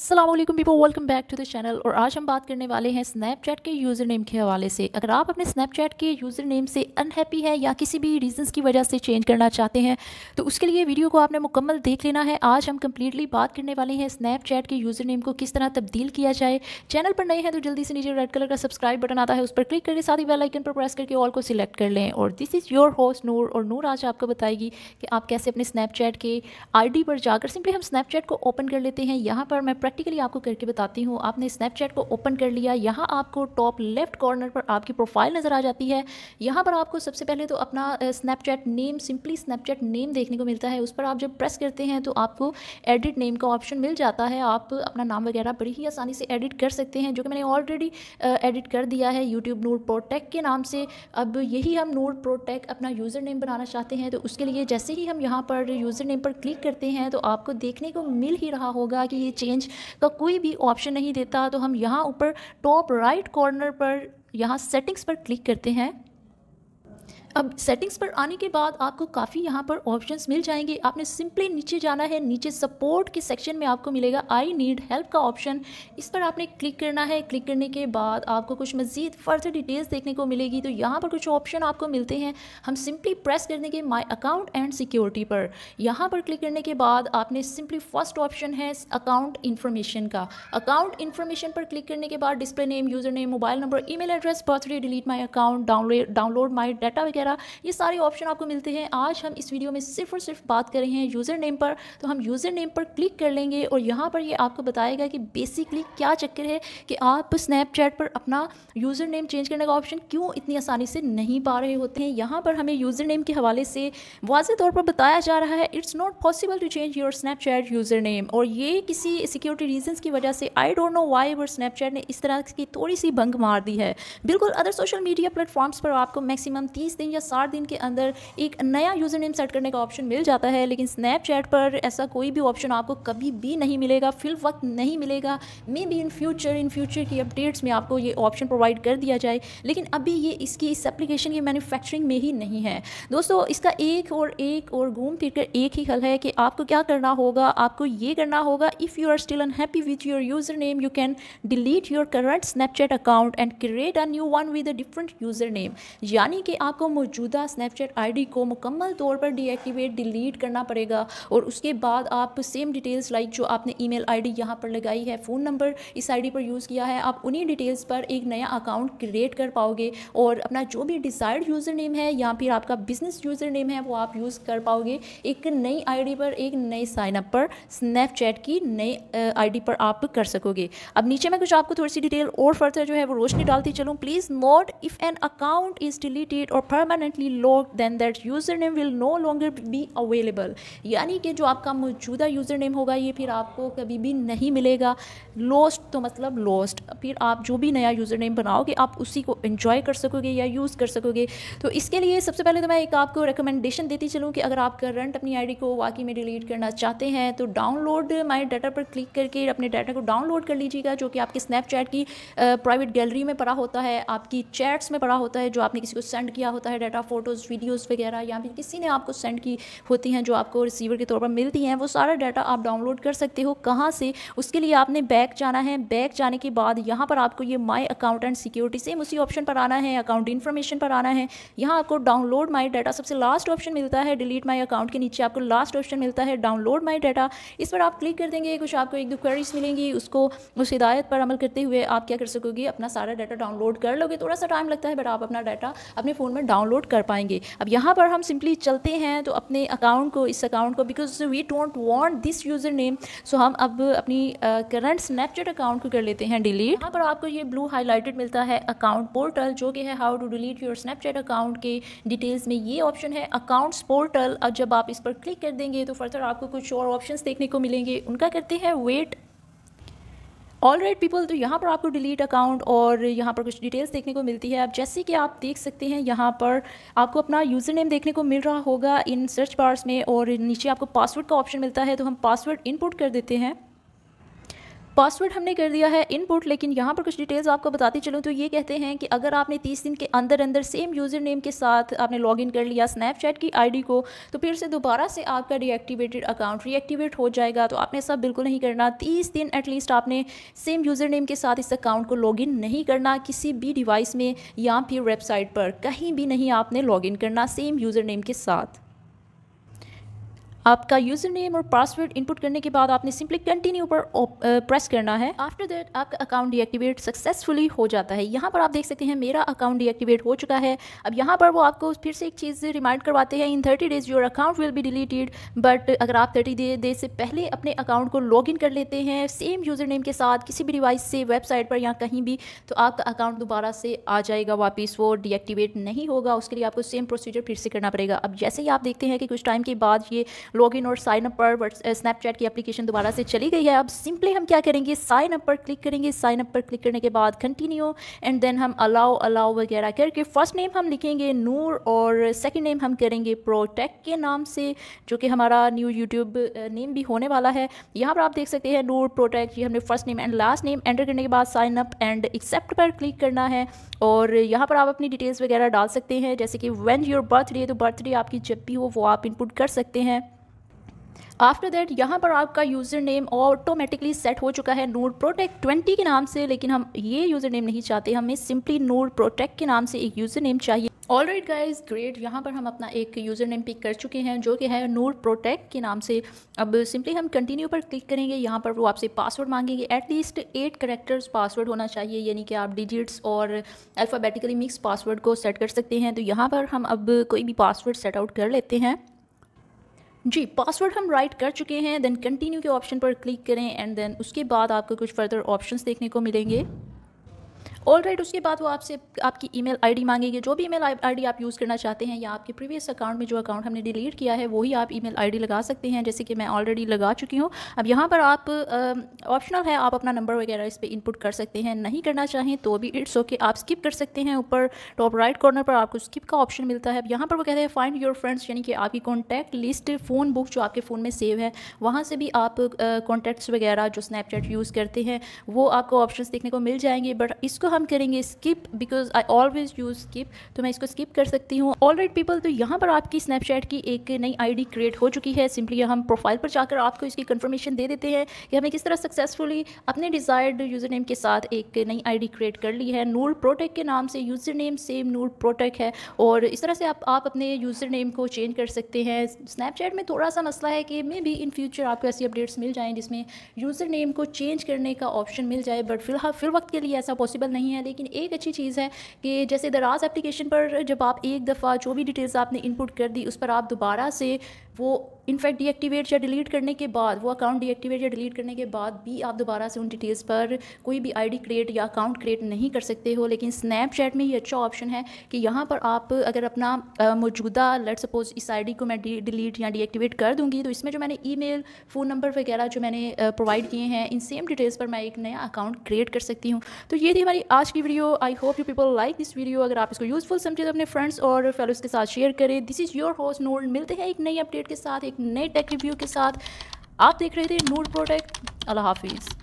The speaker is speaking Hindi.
Aslam people welcome back to the channel और आज हम बात करने वाले हैं स्नैपचैट के यूज़र नेम के हवाले से अगर आप अपने स्नैपचैट के यूज़र नेम से अनहैप्पी हैं या किसी भी रीजंस की वजह से चेंज करना चाहते हैं तो उसके लिए वीडियो को आपने मुकम्मल देख लेना है आज हम कम्प्लीटली बात करने वाले हैं स्नैपचैट के यूज़र नेम को किस तरह तब्दील किया जाए चैनल पर नए हैं तो जल्दी से नीचे रेड कलर का सब्सक्राइब बटन आता है उस पर क्लिक करके साथ ही बेलाइकन पर प्रेस करके ऑल को सिलेक्ट कर लें और this is your host Noor और नूर आज आपको बताएगी कि आप कैसे अपने स्नैपचैट के आई पर जाकर सिंपली हम स्नैपचैट को ओपन कर लेते हैं यहाँ पर मैं प्रैक्टिकली आपको करके बताती हूँ आपने स्नैपचैट को ओपन कर लिया यहाँ आपको टॉप लेफ्ट कॉर्नर पर आपकी प्रोफाइल नज़र आ जाती है यहाँ पर आपको सबसे पहले तो अपना Snapchat name simply Snapchat name देखने को मिलता है उस पर आप जब प्रेस करते हैं तो आपको एडिट नेम का ऑप्शन मिल जाता है आप अपना नाम वगैरह बड़ी ही आसानी से एडिट कर सकते हैं जो कि मैंने ऑलरेडी एडिट कर दिया है यूट्यूब नोट प्रोटेक के नाम से अब यही हम नोट प्रोटेक अपना यूज़र नेम बनाना चाहते हैं तो उसके लिए जैसे ही हम यहाँ पर यूज़र नेम पर क्लिक करते हैं तो आपको देखने को मिल ही रहा होगा कि ये चेंज का कोई भी ऑप्शन नहीं देता तो हम यहाँ ऊपर टॉप राइट कॉर्नर पर यहाँ सेटिंग्स पर क्लिक करते हैं अब सेटिंग्स पर आने के बाद आपको काफ़ी यहाँ पर ऑप्शंस मिल जाएंगे आपने सिंपली नीचे जाना है नीचे सपोर्ट के सेक्शन में आपको मिलेगा आई नीड हेल्प का ऑप्शन इस पर आपने क्लिक करना है क्लिक करने के बाद आपको कुछ मज़ीद फर्दर डिटेल्स देखने को मिलेगी तो यहाँ पर कुछ ऑप्शन आपको मिलते हैं हम सिंपली प्रेस कर देंगे माई अकाउंट एंड सिक्योरिटी पर यहाँ पर क्लिक करने के बाद आपने सिंपली फर्स्ट ऑप्शन है अकाउंट इन्फॉर्मेशन का अकाउंट इन्फॉर्मेशन पर क्लिक करने के बाद display name user name mobile number e address birthday delete my account download download my data वगैरह वगैरह ये सारे ऑप्शन आपको मिलते हैं आज हम इस वीडियो में सिर्फ और सिर्फ बात कर रहे हैं यूज़र नेम पर तो हम यूज़र नेम पर क्लिक कर लेंगे और यहाँ पर ये आपको बताएगा कि बेसिकली क्या चक्कर है कि आप स्नैपचैट पर अपना यूज़र नेम चेंज करने का ऑप्शन क्यों इतनी आसानी से नहीं पा रहे होते हैं यहाँ पर हमें यूज़र नेम के हवाले से वाजे तौर पर बताया जा रहा है it's not possible to change your Snapchat user name और ये किसी सिक्योरिटी रीजन की वजह से आई डोंट नो वाई और स्नैपचैट ने इस तरह की थोड़ी सी भंग मार दी है बिल्कुल अदर सोशल मीडिया प्लेटफॉर्म्स पर आपको मैक्सिमम तीस दिन या साठ दिन के अंदर एक नया यूज़र नेम सेट करने का ऑप्शन मिल जाता है लेकिन स्नैपचैट पर ऐसा कोई भी ऑप्शन आपको कभी भी नहीं मिलेगा फिल वक्त नहीं मिलेगा may be in future in future की अपडेट्स में आपको ये ऑप्शन प्रोवाइड कर दिया जाए लेकिन अभी ये इसकी इस एप्लीकेशन की मैन्युफैक्चरिंग में ही नहीं है दोस्तों इसका एक और एक और घूम फिर कर एक ही हल है कि आपको क्या करना होगा आपको ये करना होगा if you are still unhappy with your user name you can delete your current Snapchat account and create a new one with a different user name यानी कि आपको मौजूदा स्नैपचैट आईडी को मुकम्मल तौर पर डीएक्टिवेट डिलीट करना पड़ेगा और उसके बाद आप सेम डिटेल्स लाइक जो आपने ईमेल आईडी यहां पर लगाई है फ़ोन नंबर इस आईडी पर यूज़ किया है आप उन्हीं डिटेल्स पर एक नया अकाउंट क्रिएट कर पाओगे और अपना जो भी डिज़ायर्ड यूज़र नेम है या फिर आपका बिजनेस यूज़र नेम है वो आप यूज़ कर पाओगे एक नई आई पर एक नए साइनअप पर स्नैपचैट की नई आई पर आप कर सकोगे अब नीचे मैं कुछ आपको थोड़ी सी डिटेल और फर्दर जो है वो रोशनी डालती चलूँ please note if an account is deleted or firm permanently lock then that user name will no longer be available यानी कि जो आपका मौजूदा यूज़र नेम होगा ये फिर आपको कभी भी नहीं मिलेगा लॉस्ट तो मतलब लॉस्ट फिर आप जो भी नया यूज़र नेम बनाओगे आप उसी को इन्जॉय कर सकोगे या यूज़ कर सकोगे तो इसके लिए सबसे पहले तो मैं एक आपको रिकमेंडेशन देती चलूँ कि अगर आप करंट अपनी डी को वाकई में डिलीट करना चाहते हैं तो डाउनलोड माई डाटा पर क्लिक करके अपने डाटा को डाउनलोड कर लीजिएगा जो कि आपके स्नैपचैट की प्राइवेट गैलरी में पड़ा होता है आपकी चैट्स में पड़ा होता है जो आपने किसी को सेंड किया होता है डाटा फ़ोटोज़ वीडियोज़ वगैरह या फिर किसी ने आपको सेंड की होती हैं जो आपको रिसीवर के तौर पर मिलती हैं वो सारा डाटा आप डाउनलोड कर सकते हो कहाँ से उसके लिए आपने बैक जाना है बैक जाने के बाद यहाँ पर आपको ये my account and security same उसी ऑप्शन पर आना है अकाउंट इन्फॉर्मेशन पर आना है यहाँ आपको डाउनलोड माई डाटा सबसे लास्ट ऑप्शन मिलता है डिलीट माई अकाउंट के नीचे आपको लास्ट ऑप्शन मिलता है डाउनलोड माई डाटा इस पर आप क्लिक कर देंगे कुछ आपको एक दो क्वेरीज मिलेंगी उसको उस हिदायत पर अमल करते हुए आप क्या कर सकोगे अपना सारा डाटा डाउनलोड कर लोगे थोड़ा सा टाइम लगता है बट आप अपना डाटा अपने फ़ोन में डाउनलोड डाउनलोड कर पाएंगे अब यहाँ पर हम सिंपली चलते हैं तो अपने अकाउंट को इस अकाउंट को because we don't want this user name so हम अब अपनी करंट स्नैपचैट अकाउंट को कर लेते हैं डिलीट यहाँ पर आपको ये ब्लू हाईलाइटेड मिलता है अकाउंट पोर्टल जो कि है how to delete your Snapchat account के डिटेल्स में ये ऑप्शन है अकाउंट्स पोर्टल अब जब आप इस पर क्लिक कर देंगे तो फर्दर आपको कुछ और ऑप्शन देखने को मिलेंगे उनका करते हैं वेट ऑल राइट पीपल तो यहाँ पर आपको डिलीट अकाउंट और यहाँ पर कुछ डिटेल्स देखने को मिलती है आप जैसे कि आप देख सकते हैं यहाँ पर आपको अपना यूज़र नेम देखने को मिल रहा होगा इन सर्च बार्स में और नीचे आपको पासवर्ड का ऑप्शन मिलता है तो हम पासवर्ड इनपुट कर देते हैं पासवर्ड हमने कर दिया है इनपुट लेकिन यहाँ पर कुछ डिटेल्स आपको बताती चलूँ तो ये कहते हैं कि अगर आपने तीस दिन के अंदर अंदर सेम यूज़र नेम के साथ आपने लॉगिन कर लिया स्नैपचैट की आईडी को तो फिर से दोबारा से आपका डीएक्टिवेटेड अकाउंट रीएक्टिवेट हो जाएगा तो आपने ऐसा बिल्कुल नहीं करना तीस दिन एटलीस्ट आपने सेम यूज़र नेम के साथ इस अकाउंट को लॉगिन नहीं करना किसी भी डिवाइस में या फिर वेबसाइट पर कहीं भी नहीं आपने लॉगिन करना सेम यूज़र नेम के साथ आपका यूज़र नेम और पासवर्ड इनपुट करने के बाद आपने सिंपली कंटिन्यू पर प्रेस करना है आफ्टर दैट आपका अकाउंट डीएक्टिवेट सक्सेसफुली हो जाता है यहाँ पर आप देख सकते हैं मेरा अकाउंट डीएक्टिवेट हो चुका है अब यहाँ पर वो आपको फिर से एक चीज़ रिमाइंड करवाते हैं in thirty days your account will be deleted but अगर आप थर्टी डे डेज से पहले अपने अकाउंट को लॉग इन कर लेते हैं सेम यूज़र नेम के साथ किसी भी डिवाइस से वेबसाइट पर या कहीं भी तो आपका अकाउंट दोबारा से आ जाएगा वापस वो डीएक्टिवेट नहीं होगा उसके लिए आपको सेम प्रोसीजर फिर से करना पड़ेगा अब जैसे ही आप देखते हैं कि कुछ टाइम के बाद ये लॉग इन और साइन अप पर स्नैपचैट की एप्लीकेशन दोबारा से चली गई है अब सिंपली हम क्या करेंगे साइन अप पर क्लिक करेंगे साइन अप पर क्लिक करने के बाद कंटिन्यू एंड देन हम अलाउ अलाउ वगैरह करके फर्स्ट नेम हम लिखेंगे नूर और सेकेंड नेम हम करेंगे प्रोटेक के नाम से जो कि हमारा न्यू यूट्यूब नेम भी होने वाला है यहाँ पर आप देख सकते हैं नूर प्रोटेक्ट ये हमने first name and last name enter करने के बाद साइन अप एंड एक्सेप्ट पर क्लिक करना है और यहाँ पर आप अपनी डिटेल्स वगैरह डाल सकते हैं जैसे कि वेन योर बर्थडे तो बर्थडे आपकी जब भी हो वो आप इनपुट कर सकते हैं आफ्टर दैट यहाँ पर आपका यूज़र नेम ऑटोमेटिकली सेट हो चुका है नूर प्रोटेक्ट ट्वेंटी के नाम से लेकिन हम ये यूज़र नेम नहीं चाहते हमें सिंपली नूर प्रोटेक्ट के नाम से एक यूज़र नेम चाहिए ऑल राइट गाइज ग्रेट यहाँ पर हम अपना एक यूज़र नेम पिक कर चुके हैं जो कि है नूर प्रोटेक्ट के नाम से अब सिंपली हम कंटिन्यू पर क्लिक करेंगे यहाँ पर वो आपसे पासवर्ड मांगेंगे एटलीस्ट एट करेक्टर्स पासवर्ड होना चाहिए यानी कि आप डिजिट्स और अल्फ़ाबेटिकली मिक्स पासवर्ड को सेट कर सकते हैं तो यहाँ पर हम अब कोई भी पासवर्ड सेट आउट कर लेते हैं जी पासवर्ड हम राइट कर चुके हैं देन कंटिन्यू के ऑप्शन पर क्लिक करें एंड देन उसके बाद आपको कुछ फर्दर ऑप्शंस देखने को मिलेंगे ऑल राइट उसके बाद वो आपसे आपकी आई डी मांगेगी जो भी आई डी आप यूज़ करना चाहते हैं या आपके प्रीवियस अकाउंट में जो अकाउंट हमने डिलीट किया है वही आप आई डी लगा सकते हैं जैसे कि मैं ऑलरेडी लगा चुकी हूँ अब यहाँ पर आप ऑप्शनल है आप अपना नंबर वगैरह इस पर इनपुट कर सकते हैं नहीं करना चाहें तो भी इट्स ओके आप स्किप कर सकते हैं ऊपर टॉप राइट कॉर्नर पर आपको स्किप का ऑप्शन मिलता है अब यहाँ पर वो कहते हैं फाइंड योर फ्रेंड्स यानी कि आपकी कॉन्टैक्ट लिस्ट फ़ोन बुक जो आपके फ़ोन में सेव है वहाँ से भी आप कॉन्टैक्ट्स वगैरह जो स्नैपचैट यूज़ करते हैं वो आपको ऑप्शन देखने को मिल जाएंगे बट इसको हम करेंगे skip because I always use skip तो मैं इसको स्किप कर सकती हूँ ऑल राइट पीपल तो यहाँ पर आपकी स्नैपचैट की एक नई आईडी क्रिएट हो चुकी है सिंपली हम प्रोफाइल पर जाकर आपको इसकी कंफर्मेशन दे देते हैं कि हमें किस तरह सक्सेसफुली अपने डिज़ायर्ड यूज़र नेम के साथ एक नई आई क्रिएट कर ली है नूर प्रोटेक्ट के नाम से user name same Noor protect है और इस तरह से आप आप अपने यूज़र नेम को चेंज कर सकते हैं स्नैपचैट में थोड़ा सा मसला है कि मे भी इन फ्यूचर आपको ऐसी अपडेट्स मिल जाएं जिसमें यूज़र नेम को चेंज करने का ऑप्शन मिल जाए बट फिलहाल फिर वक्त के लिए ऐसा पॉसिबल नहीं नहीं है लेकिन एक अच्छी चीज़ है कि जैसे दराज एप्लीकेशन पर जब आप एक दफ़ा जो भी डिटेल्स आपने इनपुट कर दी उस पर आप दोबारा से वो इनफैक्ट डीएक्टिवेट या डिलीट करने के बाद वो अकाउंट डीएक्टिवेट या डिलीट करने के बाद भी आप दोबारा से उन डिटेल्स पर कोई भी आईडी क्रिएट या अकाउंट क्रिएट नहीं कर सकते हो लेकिन स्नैपचैट में ये अच्छा ऑप्शन है कि यहाँ पर आप अगर अपना मौजूदा लेट सपोज इस आईडी को मैं डिलीट या डीएक्टिवेट कर दूँगी तो इसमें जो मैंने ई फ़ोन नंबर वगैरह जो मैंने प्रोवाइड किए हैं इन सेम डिटेल्स पर मैं एक नया अकाउंट क्रिएट कर सकती हूँ तो ये थी हमारी आज की video I hope you people like this video अगर आप इसको यूज़फुल समझे तो अपने फ्रेंड्स और फेलोज़ के साथ शेयर करें this is your host Noor मिलते हैं एक नई अपडेट अपडेट के साथ एक नए टेक रिव्यू के साथ आप देख रहे थे नूर प्रोडक्ट अल्लाह हाफिज़